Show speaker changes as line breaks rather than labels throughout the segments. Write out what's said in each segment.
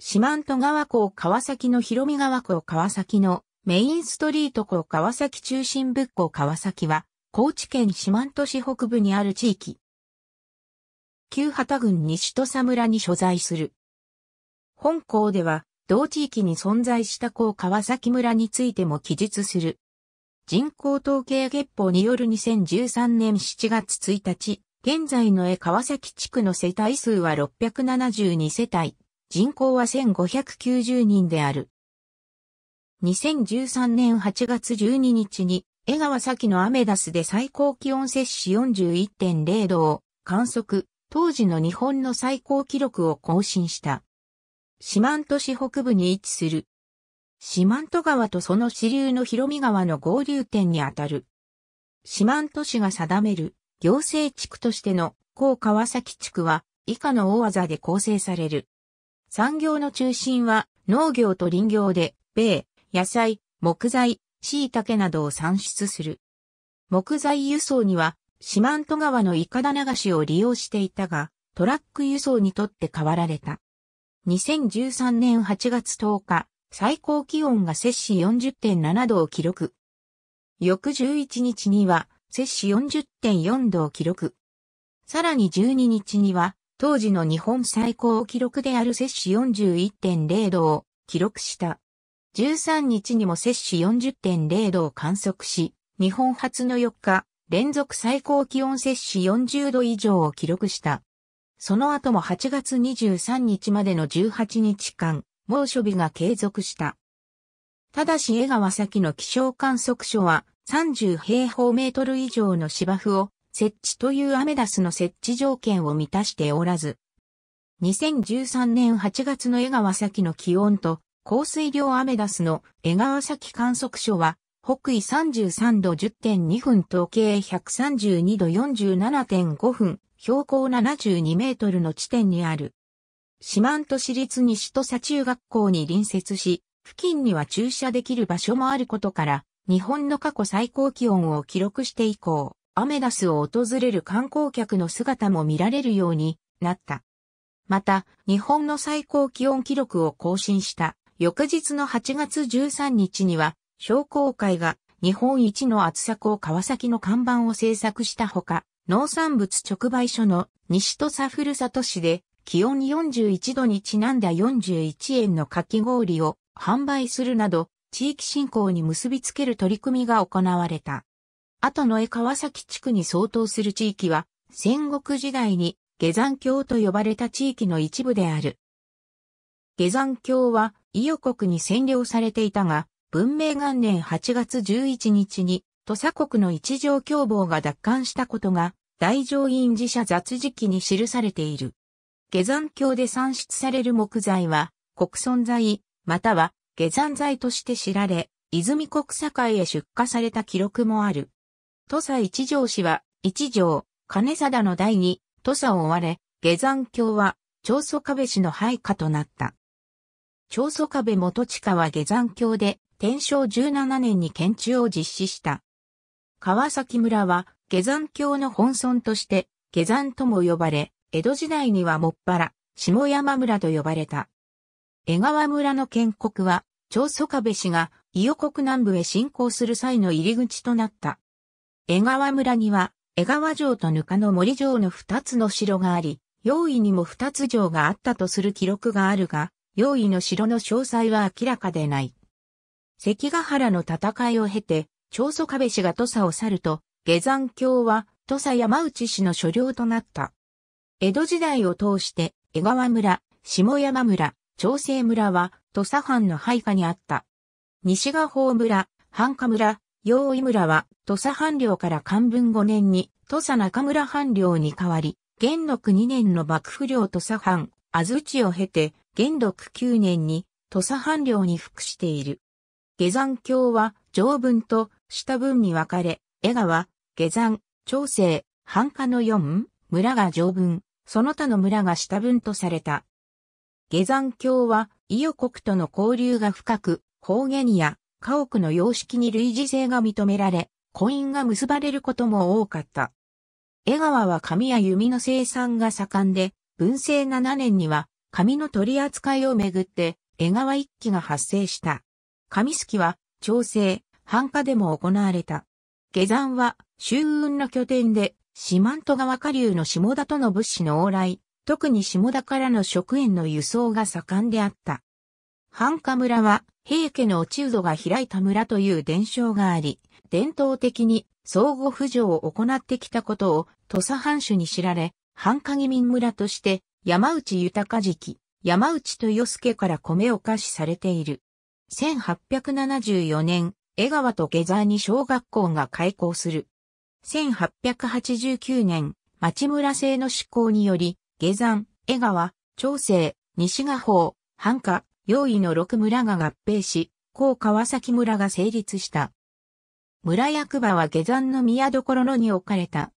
四万十川港川崎の広見川港川崎のメインストリート港川崎中心部港川崎は、高知県四万十市北部にある地域。旧旗郡西戸佐村に所在する。本校では、同地域に存在した港川崎村についても記述する。人口統計月報による2013年7月1日、現在の江川崎地区の世帯数は672世帯。人口は1590人である。2013年8月12日に江川崎のアメダスで最高気温摂取41.0度を観測、当時の日本の最高記録を更新した。四万十市北部に位置する。四万十川とその支流の広見川の合流点にあたる。四万十市が定める行政地区としての高川崎地区は以下の大技で構成される。産業の中心は農業と林業で、米、野菜、木材、椎茸などを産出する。木材輸送には、四万十川のイカダ流しを利用していたが、トラック輸送にとって変わられた。2013年8月10日、最高気温が摂氏40.7度を記録。翌11日には、摂氏40.4度を記録。さらに12日には、当時の日本最高記録である摂氏41.0度を記録した。13日にも摂氏40.0度を観測し、日本初の4日、連続最高気温摂氏40度以上を記録した。その後も8月23日までの18日間、猛暑日が継続した。ただし江川崎の気象観測所は30平方メートル以上の芝生を設置というアメダスの設置条件を満たしておらず、2013年8月の江川崎の気温と降水量アメダスの江川崎観測所は、北緯33度10.2分東経132度47.5分、標高72メートルの地点にある。四万都市立西戸佐中学校に隣接し、付近には駐車できる場所もあることから、日本の過去最高気温を記録して以降、アメダスを訪れる観光客の姿も見られるようになった。また、日本の最高気温記録を更新した翌日の8月13日には、商工会が日本一の厚さ港川崎の看板を制作したほか、農産物直売所の西土佐ふるさと市で気温41度にちなんだ41円のかき氷を販売するなど、地域振興に結びつける取り組みが行われた。後の江川崎地区に相当する地域は、戦国時代に下山郷と呼ばれた地域の一部である。下山郷は、伊予国に占領されていたが、文明元年8月11日に、土佐国の一条凶暴が奪還したことが、大乗院寺社雑事記に記されている。下山橋で産出される木材は、国存材、または下山材として知られ、泉国境へ出荷された記録もある。土佐一条氏は、一条、金貞の第二、土佐を追われ、下山郷は、長祖壁氏の配下となった。長祖壁元下は下山郷で、天正17年に県中を実施した。川崎村は、下山郷の本村として、下山とも呼ばれ、江戸時代にはもっぱら、下山村と呼ばれた。江川村の建国は、長祖壁氏が、伊予国南部へ侵攻する際の入り口となった。江川村には、江川城とぬかの森城の二つの城があり、用意にも二つ城があったとする記録があるが、用意の城の詳細は明らかでない。関ヶ原の戦いを経て、長宗我部氏が土佐を去ると、下山橋は土佐山内氏の所領となった。江戸時代を通して、江川村、下山村、長生村は土佐藩の配下にあった。西ヶ峰村、繁華村、用意村は土佐藩領から漢文5年に土佐中村藩領に変わり、元禄2年の幕府領土佐藩、安土を経て元禄9年に土佐藩領に服している。下山橋は上文と下文に分かれ、江川、下山、長生、繁華の4、村が上文、その他の村が下文とされた。下山橋は伊予国との交流が深く、方言や家屋の様式に類似性が認められ、婚姻が結ばれることも多かった。江川は紙や弓の生産が盛んで、文政7年には紙の取り扱いをめぐって江川一揆が発生した。紙すきは調整、繁華でも行われた。下山は周運の拠点で四万十川下流の下田との物資の往来、特に下田からの食塩の輸送が盛んであった。繁華村は平家の落人が開いた村という伝承があり、伝統的に相互扶助を行ってきたことを土佐藩主に知られ、繁華義民村として山内豊期、山内豊助から米を貸しされている。1874年、江川と下山に小学校が開校する。1889年、町村制の施行により、下山、江川、長生、西賀法、繁華、用意の6村が合併し、高川崎村が成立した。村役場は下山の宮所のに置かれた。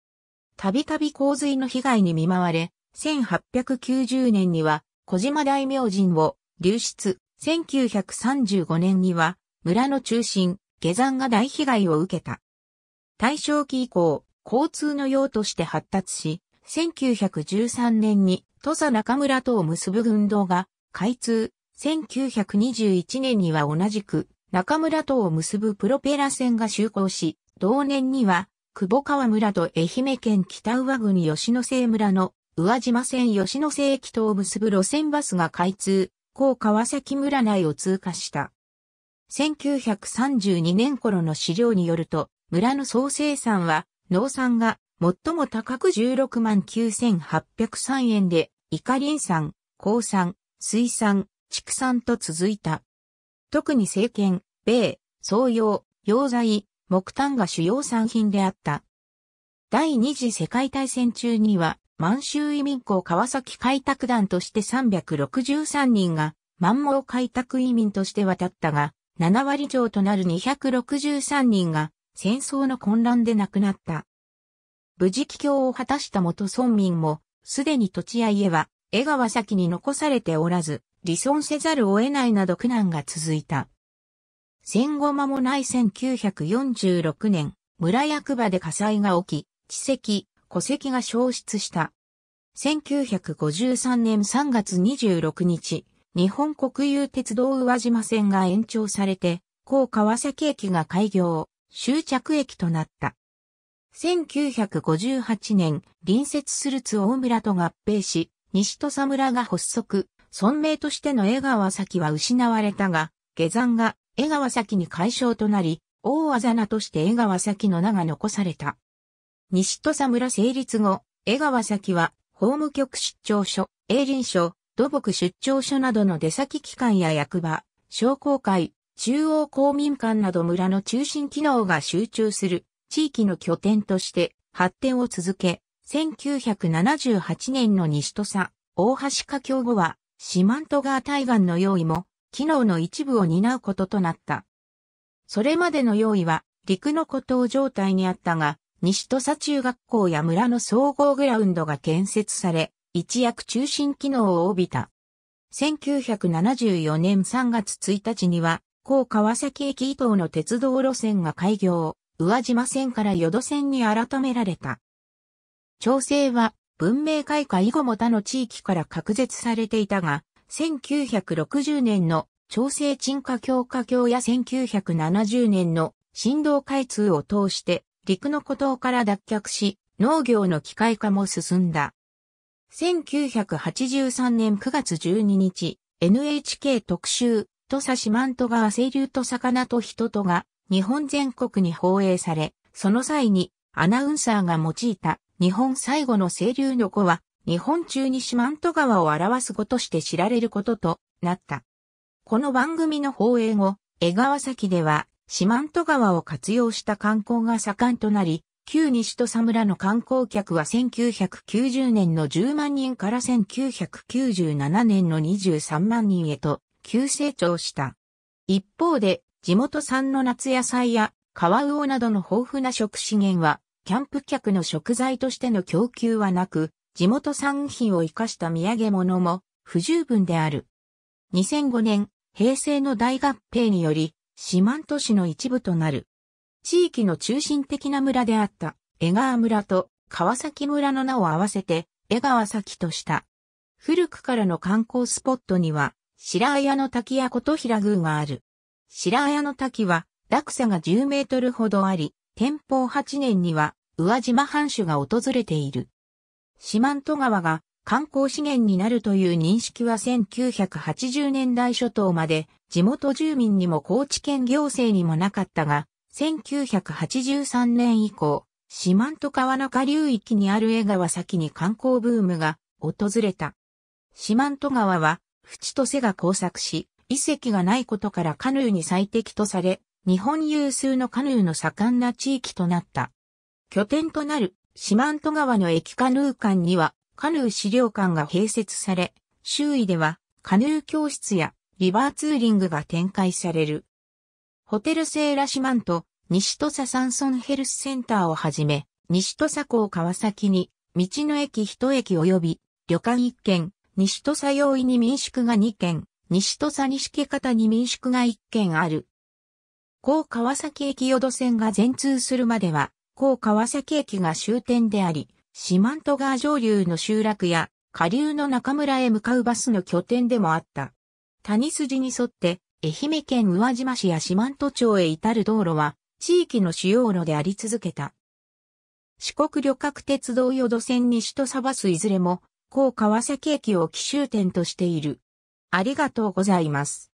たびたび洪水の被害に見舞われ、1890年には小島大明神を流出、1935年には村の中心、下山が大被害を受けた。大正期以降、交通の用として発達し、1913年に土佐中村とを結ぶ運動が開通、1921年には同じく中村とを結ぶプロペラ船が就航し、同年には久保川村と愛媛県北上郡吉野瀬村の宇和島線吉野瀬駅とを結ぶ路線バスが開通、高川崎村内を通過した。1932年頃の資料によると、村の総生産は、農産が最も高く16万9803円で、イカリン産、鉱産、水産、畜産と続いた。特に政権、米、創用、溶剤、木炭が主要産品であった。第二次世界大戦中には、満州移民校川崎開拓団として363人が、満蒙開拓移民として渡ったが、7割以上となる263人が、戦争の混乱で亡くなった。無事帰郷を果たした元村民も、すでに土地や家は絵が先に残されておらず、離村せざるを得ないなど苦難が続いた。戦後間もない1946年、村役場で火災が起き、地籍、戸籍が消失した。1953年3月26日、日本国有鉄道宇和島線が延長されて、高川崎駅が開業、終着駅となった。1958年、隣接する津大村と合併し、西戸佐村が発足、村名としての江川崎は失われたが、下山が江川崎に解消となり、大あざなとして江川崎の名が残された。西戸佐村成立後、江川崎は法務局出張所、営林所、土木出張所などの出先機関や役場、商工会、中央公民館など村の中心機能が集中する地域の拠点として発展を続け、1978年の西土佐、大橋架橋後は、四万十川対岸の用意も、機能の一部を担うこととなった。それまでの用意は、陸の孤島状態にあったが、西土佐中学校や村の総合グラウンドが建設され、一躍中心機能を帯びた。1974年3月1日には、高川崎駅以東の鉄道路線が開業、宇和島線から淀線に改められた。朝整は文明開化以後も他の地域から隔絶されていたが、1960年の朝鮮沈下強化橋や1970年の振動開通を通して陸の孤島から脱却し、農業の機械化も進んだ。1983年9月12日、NHK 特集、土佐四万十川清流と魚と人とが日本全国に放映され、その際にアナウンサーが用いた日本最後の清流の子は、日本中に四万十川を表す語として知られることとなった。この番組の放映後、江川崎では、四万十川を活用した観光が盛んとなり、旧西と佐村の観光客は1990年の10万人から1997年の23万人へと急成長した。一方で、地元産の夏野菜や川魚などの豊富な食資源はキャンプ客の食材としての供給はなく、地元産品を生かした土産物も不十分である。2005年、平成の大合併により、四万十市の一部となる。地域の中心的な村であった江川村と川崎村の名を合わせて江川崎とした。古くからの観光スポットには白綾の滝や琴平宮がある。白綾の滝は落差が10メートルほどあり、天保8年には宇和島藩主が訪れている。四万十川が観光資源になるという認識は1980年代初頭まで地元住民にも高知県行政にもなかったが、1983年以降、四万十川中流域にある江川先に観光ブームが訪れた。四万十川は、淵と瀬が交錯し、遺跡がないことからカヌーに最適とされ、日本有数のカヌーの盛んな地域となった。拠点となる四万十川の駅カヌー館にはカヌー資料館が併設され、周囲ではカヌー教室やリバーツーリングが展開される。ホテルセーラ四万と、西土佐山村ヘルスセンターをはじめ、西土佐港川崎に、道の駅一駅及び、旅館一軒、西土佐用意に民宿が二軒、西土佐西方に民宿が一軒ある。港川崎駅淀線が全通するまでは、高川崎駅が終点であり、四万十川上流の集落や下流の中村へ向かうバスの拠点でもあった。谷筋に沿って、愛媛県宇和島市や四万十町へ至る道路は、地域の主要路であり続けた。四国旅客鉄道土線西とサバスいずれも、高川崎駅を奇襲点としている。ありがとうございます。